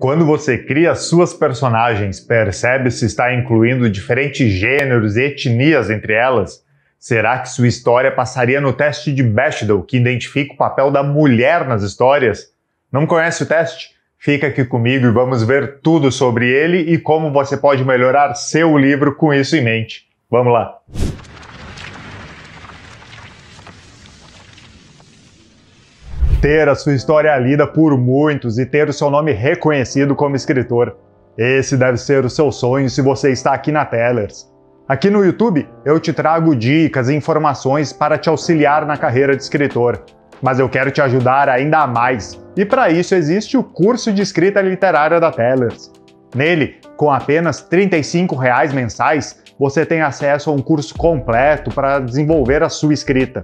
Quando você cria suas personagens, percebe se está incluindo diferentes gêneros e etnias entre elas? Será que sua história passaria no teste de Bechdel, que identifica o papel da mulher nas histórias? Não conhece o teste? Fica aqui comigo e vamos ver tudo sobre ele e como você pode melhorar seu livro com isso em mente. Vamos lá! ter a sua história é lida por muitos e ter o seu nome reconhecido como escritor. Esse deve ser o seu sonho se você está aqui na Tellers. Aqui no YouTube eu te trago dicas e informações para te auxiliar na carreira de escritor, mas eu quero te ajudar ainda mais, e para isso existe o curso de escrita literária da Tellers. Nele, com apenas R$ 35 reais mensais, você tem acesso a um curso completo para desenvolver a sua escrita.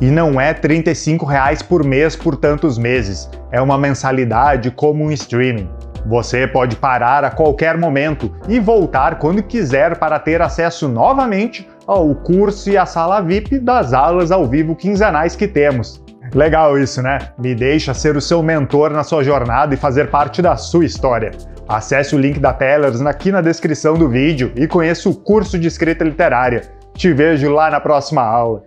E não é R$ 35 reais por mês por tantos meses, é uma mensalidade como um streaming. Você pode parar a qualquer momento e voltar quando quiser para ter acesso novamente ao curso e à sala VIP das aulas ao vivo quinzenais que temos. Legal isso, né? Me deixa ser o seu mentor na sua jornada e fazer parte da sua história. Acesse o link da Tellers aqui na descrição do vídeo e conheça o curso de escrita literária. Te vejo lá na próxima aula.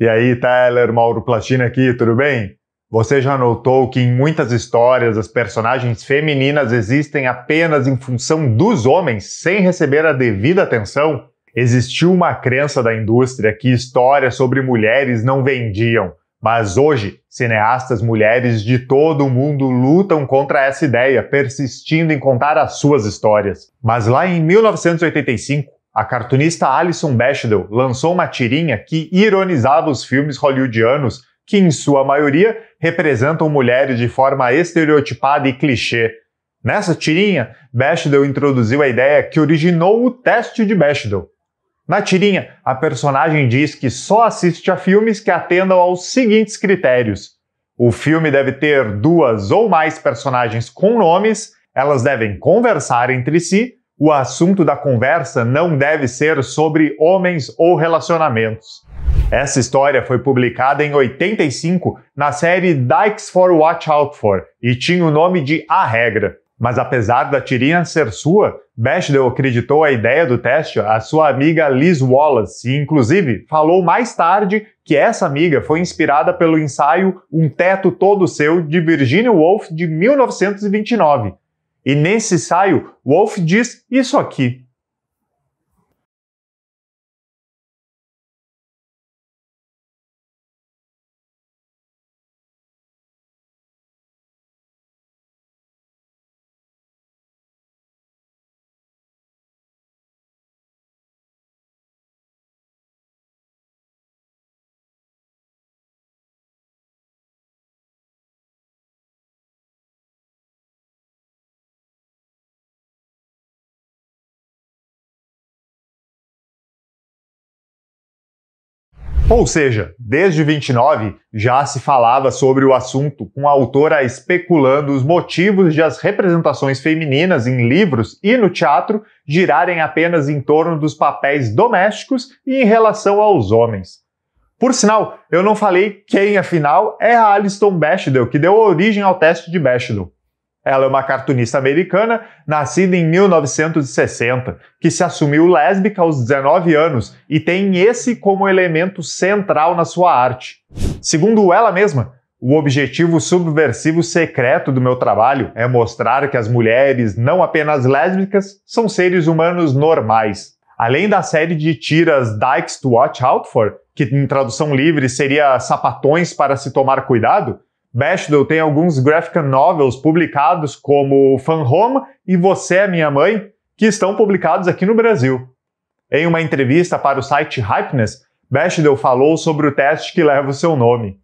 E aí, Tyler, Mauro Platina aqui, tudo bem? Você já notou que em muitas histórias as personagens femininas existem apenas em função dos homens, sem receber a devida atenção? Existiu uma crença da indústria que histórias sobre mulheres não vendiam, mas hoje cineastas mulheres de todo o mundo lutam contra essa ideia, persistindo em contar as suas histórias. Mas lá em 1985, a cartunista Alison Bechdel lançou uma tirinha que ironizava os filmes hollywoodianos, que em sua maioria representam mulheres de forma estereotipada e clichê. Nessa tirinha, Bechdel introduziu a ideia que originou o teste de Bechdel. Na tirinha, a personagem diz que só assiste a filmes que atendam aos seguintes critérios: o filme deve ter duas ou mais personagens com nomes, elas devem conversar entre si o assunto da conversa não deve ser sobre homens ou relacionamentos. Essa história foi publicada em 85 na série Dykes for Watch Out For e tinha o nome de A Regra. Mas apesar da tirinha ser sua, Bechdel acreditou a ideia do teste à sua amiga Liz Wallace e, inclusive, falou mais tarde que essa amiga foi inspirada pelo ensaio Um Teto Todo Seu de Virginia Woolf de 1929, e nesse ensaio, Wolff diz isso aqui. Ou seja, desde 29 já se falava sobre o assunto, com a autora especulando os motivos de as representações femininas em livros e no teatro girarem apenas em torno dos papéis domésticos e em relação aos homens. Por sinal, eu não falei quem afinal é a Alistair Bechdel, que deu origem ao teste de Bechdel. Ela é uma cartunista americana, nascida em 1960, que se assumiu lésbica aos 19 anos e tem esse como elemento central na sua arte. Segundo ela mesma, o objetivo subversivo secreto do meu trabalho é mostrar que as mulheres, não apenas lésbicas, são seres humanos normais. Além da série de tiras Dykes to Watch Out For, que em tradução livre seria sapatões para se tomar cuidado, Bashdell tem alguns graphic novels publicados como Fan Home e Você é Minha Mãe, que estão publicados aqui no Brasil. Em uma entrevista para o site Hypeness, Bashdell falou sobre o teste que leva o seu nome.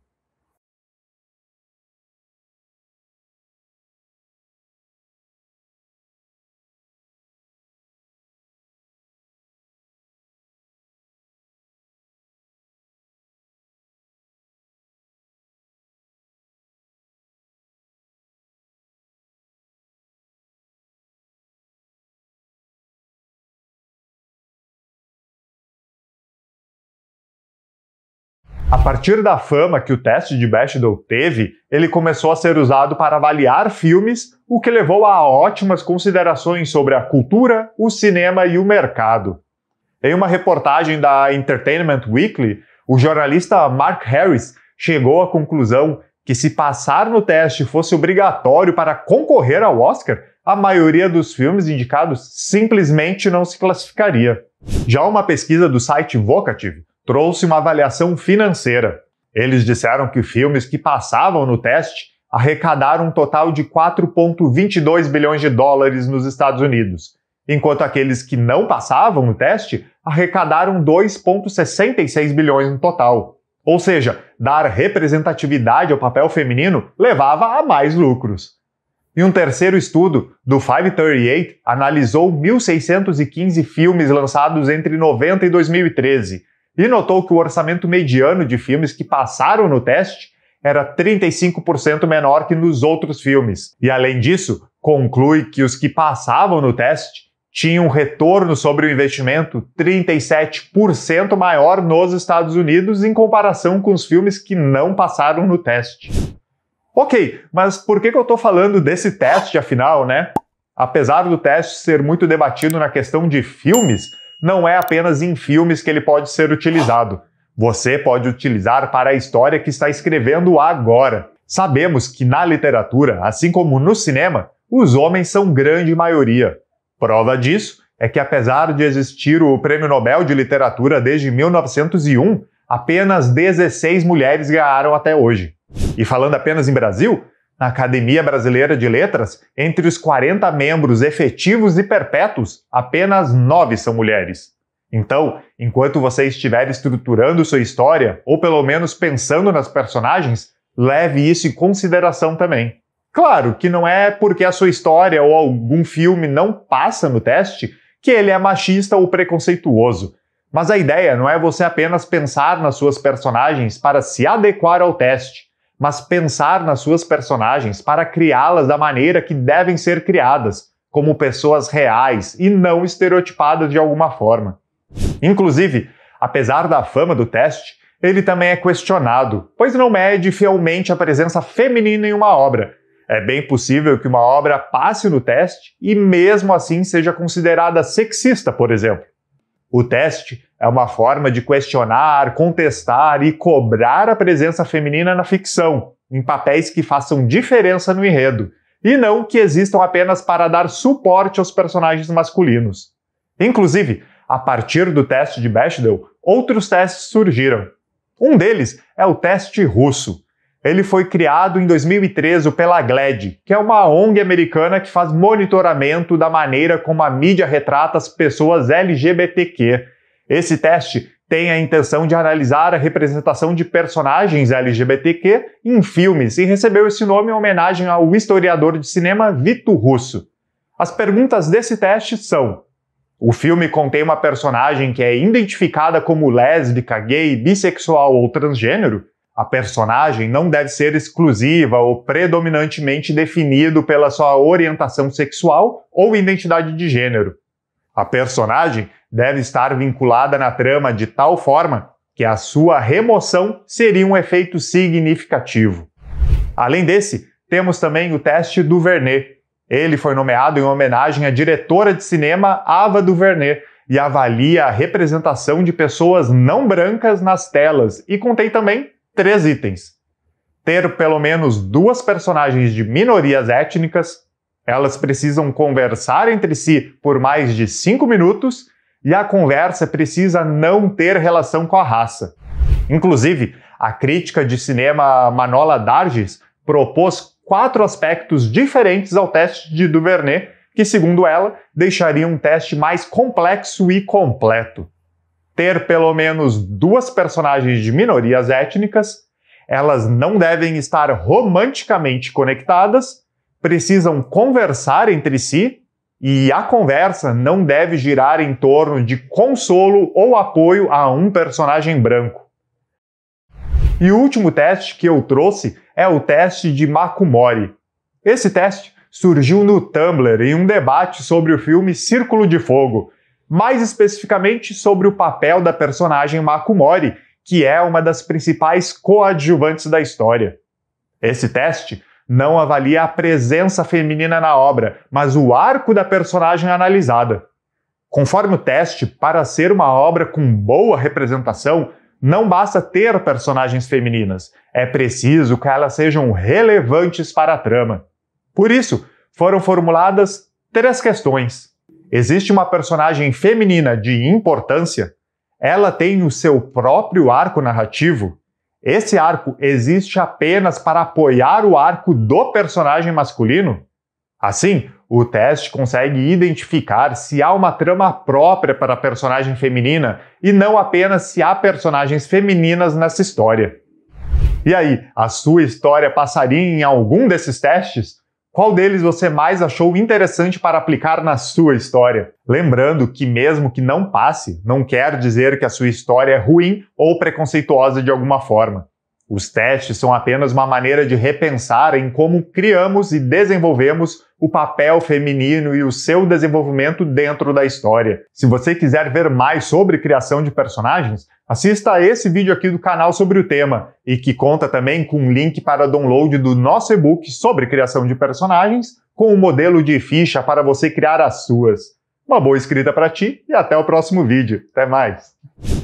A partir da fama que o teste de Bechdel teve, ele começou a ser usado para avaliar filmes, o que levou a ótimas considerações sobre a cultura, o cinema e o mercado. Em uma reportagem da Entertainment Weekly, o jornalista Mark Harris chegou à conclusão que se passar no teste fosse obrigatório para concorrer ao Oscar, a maioria dos filmes indicados simplesmente não se classificaria. Já uma pesquisa do site Vocative trouxe uma avaliação financeira. Eles disseram que filmes que passavam no teste arrecadaram um total de 4,22 bilhões de dólares nos Estados Unidos, enquanto aqueles que não passavam no teste arrecadaram 2,66 bilhões no total. Ou seja, dar representatividade ao papel feminino levava a mais lucros. E um terceiro estudo, do 538, analisou 1.615 filmes lançados entre 90 e 2013 e notou que o orçamento mediano de filmes que passaram no teste era 35% menor que nos outros filmes. E além disso, conclui que os que passavam no teste tinham um retorno sobre o investimento 37% maior nos Estados Unidos em comparação com os filmes que não passaram no teste. Ok, mas por que, que eu estou falando desse teste afinal, né? Apesar do teste ser muito debatido na questão de filmes, não é apenas em filmes que ele pode ser utilizado. Você pode utilizar para a história que está escrevendo agora. Sabemos que na literatura, assim como no cinema, os homens são grande maioria. Prova disso é que, apesar de existir o Prêmio Nobel de Literatura desde 1901, apenas 16 mulheres ganharam até hoje. E falando apenas em Brasil, na Academia Brasileira de Letras, entre os 40 membros efetivos e perpétuos, apenas 9 são mulheres. Então, enquanto você estiver estruturando sua história, ou pelo menos pensando nas personagens, leve isso em consideração também. Claro que não é porque a sua história ou algum filme não passa no teste que ele é machista ou preconceituoso. Mas a ideia não é você apenas pensar nas suas personagens para se adequar ao teste, mas pensar nas suas personagens para criá-las da maneira que devem ser criadas, como pessoas reais e não estereotipadas de alguma forma. Inclusive, apesar da fama do teste, ele também é questionado, pois não mede fielmente a presença feminina em uma obra. É bem possível que uma obra passe no teste e, mesmo assim, seja considerada sexista, por exemplo. O teste é uma forma de questionar, contestar e cobrar a presença feminina na ficção, em papéis que façam diferença no enredo, e não que existam apenas para dar suporte aos personagens masculinos. Inclusive, a partir do teste de Bechdel, outros testes surgiram. Um deles é o teste russo, ele foi criado em 2013 pela GLAD, que é uma ONG americana que faz monitoramento da maneira como a mídia retrata as pessoas LGBTQ. Esse teste tem a intenção de analisar a representação de personagens LGBTQ em filmes e recebeu esse nome em homenagem ao historiador de cinema Vito Russo. As perguntas desse teste são: o filme contém uma personagem que é identificada como lésbica, gay, bissexual ou transgênero? a personagem não deve ser exclusiva ou predominantemente definido pela sua orientação sexual ou identidade de gênero. A personagem deve estar vinculada na trama de tal forma que a sua remoção seria um efeito significativo. Além desse, temos também o teste do Vernet. Ele foi nomeado em homenagem à diretora de cinema Ava DuVernay e avalia a representação de pessoas não brancas nas telas e contém também três itens. Ter pelo menos duas personagens de minorias étnicas, elas precisam conversar entre si por mais de cinco minutos e a conversa precisa não ter relação com a raça. Inclusive, a crítica de cinema Manola Dargis propôs quatro aspectos diferentes ao teste de Duvernay, que, segundo ela, deixaria um teste mais complexo e completo ter pelo menos duas personagens de minorias étnicas, elas não devem estar romanticamente conectadas, precisam conversar entre si e a conversa não deve girar em torno de consolo ou apoio a um personagem branco. E o último teste que eu trouxe é o teste de Makumori. Esse teste surgiu no Tumblr em um debate sobre o filme Círculo de Fogo, mais especificamente sobre o papel da personagem Makumori, que é uma das principais coadjuvantes da história. Esse teste não avalia a presença feminina na obra, mas o arco da personagem é analisada. Conforme o teste, para ser uma obra com boa representação, não basta ter personagens femininas, é preciso que elas sejam relevantes para a trama. Por isso, foram formuladas três questões existe uma personagem feminina de importância, ela tem o seu próprio arco narrativo, esse arco existe apenas para apoiar o arco do personagem masculino? Assim, o teste consegue identificar se há uma trama própria para a personagem feminina e não apenas se há personagens femininas nessa história. E aí, a sua história passaria em algum desses testes? Qual deles você mais achou interessante para aplicar na sua história? Lembrando que, mesmo que não passe, não quer dizer que a sua história é ruim ou preconceituosa de alguma forma. Os testes são apenas uma maneira de repensar em como criamos e desenvolvemos o papel feminino e o seu desenvolvimento dentro da história. Se você quiser ver mais sobre criação de personagens, assista a esse vídeo aqui do canal sobre o tema e que conta também com um link para download do nosso e-book sobre criação de personagens com o um modelo de ficha para você criar as suas. Uma boa escrita para ti e até o próximo vídeo. Até mais!